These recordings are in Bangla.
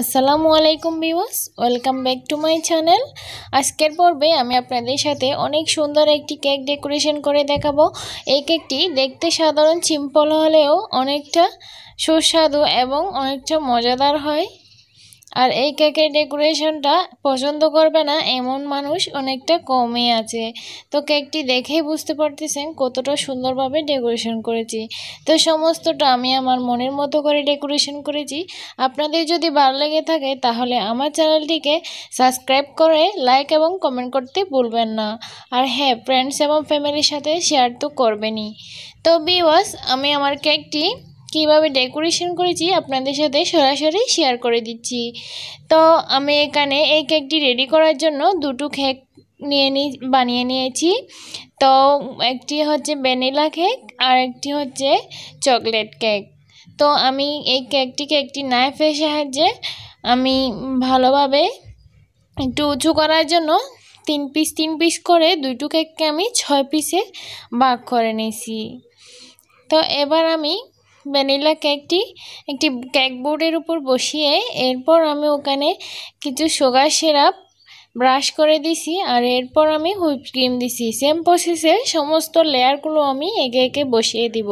আসসালামু আলাইকুম বিওয়াস welcome back to my channel আজকের পর্বে আমি আপনাদের সাথে অনেক সুন্দর একটি কেক ডেকোরেশন করে দেখাবো এই কেকটি দেখতে সাধারণ সিম্পল হলেও অনেকটা সুস্বাদু এবং অনেকটা মজাদার হয় আর এই কেকের ডেকোরেশনটা পছন্দ করবে না এমন মানুষ অনেকটা কমই আছে তো কেকটি দেখেই বুঝতে পারতেছেন কতটা সুন্দরভাবে ডেকোরেশন করেছি তো সমস্তটা আমি আমার মনের মতো করে ডেকোরেশন করেছি আপনাদের যদি ভালো লেগে থাকে তাহলে আমার চ্যানেলটিকে সাবস্ক্রাইব করে লাইক এবং কমেন্ট করতে ভুলবেন না আর হ্যাঁ ফ্রেন্ডস এবং ফ্যামিলির সাথে শেয়ার তো করবেনই তো বিওয়াস আমি আমার কেকটি কিভাবে ডেকোরেশন করেছি আপনাদের সাথে সরাসরি শেয়ার করে দিচ্ছি তো আমি এখানে এই কেকটি রেডি করার জন্য দুটো কেক নিয়ে নি বানিয়ে নিয়েছি তো একটি হচ্ছে ভ্যানিলা কেক আর একটি হচ্ছে চকলেট কেক তো আমি এই কেকটিকে একটি নাইফের সাহায্যে আমি ভালোভাবে একটু উঁচু করার জন্য তিন পিস তিন পিস করে দুটো কেককে আমি ছয় পিসে ভাগ করে নিয়েছি তো এবার আমি ভ্যানিলা কেকটি একটি কেক বোর্ডের উপর বসিয়ে এরপর আমি ওখানে কিছু সুগার সিরাপ ব্রাশ করে দিছি আর এরপর আমি হুইপ ক্রিম দিছি সেম প্রসেসে সমস্ত লেয়ারগুলো আমি একে একে বসিয়ে দিব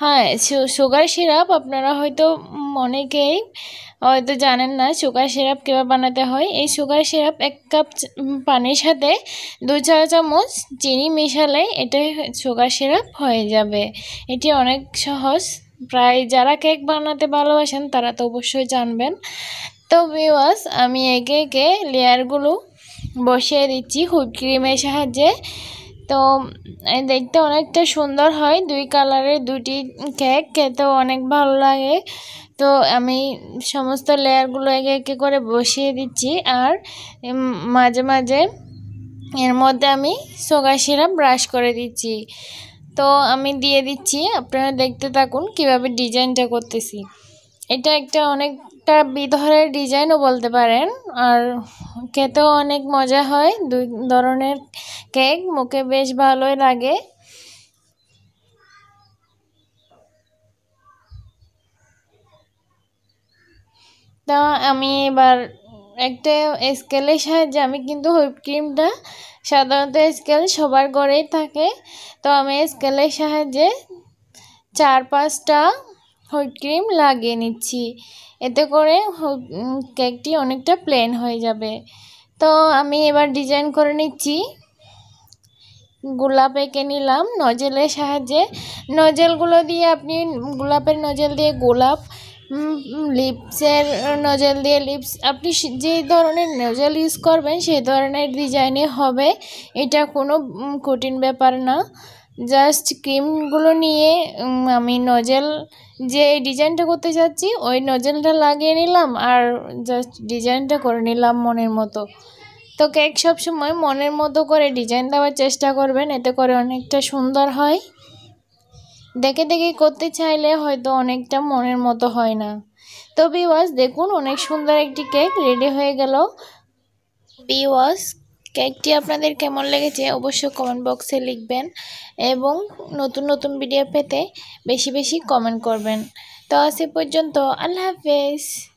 হ্যাঁ সুগার সিরাপ আপনারা হয়তো অনেকেই হয়তো জানেন না সুগার সিরাপ কীভাবে বানাতে হয় এই সুগার সিরাপ এক কাপ পানির সাথে দু চা চামচ চিনি মেশালে এটাই সুগার সিরাপ হয়ে যাবে এটি অনেক সহজ প্রায় যারা কেক বানাতে ভালোবাসেন তারা তো অবশ্যই জানবেন তো ভিওয়াস আমি একে একে লেয়ারগুলো বসিয়ে দিচ্ছি হুইপ ক্রিমের সাহায্যে তো দেখতে অনেকটা সুন্দর হয় দুই কালারের দুটি কেক খেতে অনেক ভালো লাগে তো আমি সমস্ত লেয়ারগুলো একে একে করে বসিয়ে দিচ্ছি আর মাঝে মাঝে এর মধ্যে আমি সোগা সিরাপ ব্রাশ করে দিচ্ছি তো আমি দিয়ে দিচ্ছি আপনারা দেখতে থাকুন কিভাবে ডিজাইনটা করতেছি এটা একটা অনেকটা বিধরের ডিজাইনও বলতে পারেন আর খেতেও অনেক মজা হয় দুই ধরনের কেক মুখে বেশ ভালোই লাগে তা আমি এবার একটা স্কেলের সাহায্যে আমি কিন্তু হুইপ ক্রিমটা সাধারণত স্কেল সবার ঘরেই থাকে তো আমি স্কেলের সাহায্যে চার পাঁচটা হুইপ ক্রিম লাগিয়ে নিচ্ছি এতে করে কেকটি অনেকটা প্লেন হয়ে যাবে তো আমি এবার ডিজাইন করে নিচ্ছি গোলাপ এঁকে নিলাম নজেলের সাহায্যে নজেলগুলো দিয়ে আপনি গোলাপের নজেল দিয়ে গোলাপ লিপসের নজেল দিয়ে লিপস আপনি যে ধরনের নজেল ইউজ করবেন সেই ধরনের ডিজাইনে হবে এটা কোনো কঠিন ব্যাপার না জাস্ট ক্রিমগুলো নিয়ে আমি নজেল যে ডিজাইনটা করতে চাচ্ছি ওই নজেলটা লাগিয়ে নিলাম আর জাস্ট ডিজাইনটা করে নিলাম মনের মতো তো কেক সবসময় মনের মতো করে ডিজাইন দেওয়ার চেষ্টা করবেন এতে করে অনেকটা সুন্দর হয় দেখে দেখে করতে চাইলে হয়তো অনেকটা মনের মতো হয় না তো বিওয়াস দেখুন অনেক সুন্দর একটি কেক রেডি হয়ে গেল বিওয়াস কেকটি আপনাদের কেমন লেগেছে অবশ্যই কমেন্ট বক্সে লিখবেন এবং নতুন নতুন ভিডিও পেতে বেশি বেশি কমেন্ট করবেন তো আজ পর্যন্ত আল্লাহ হাফেজ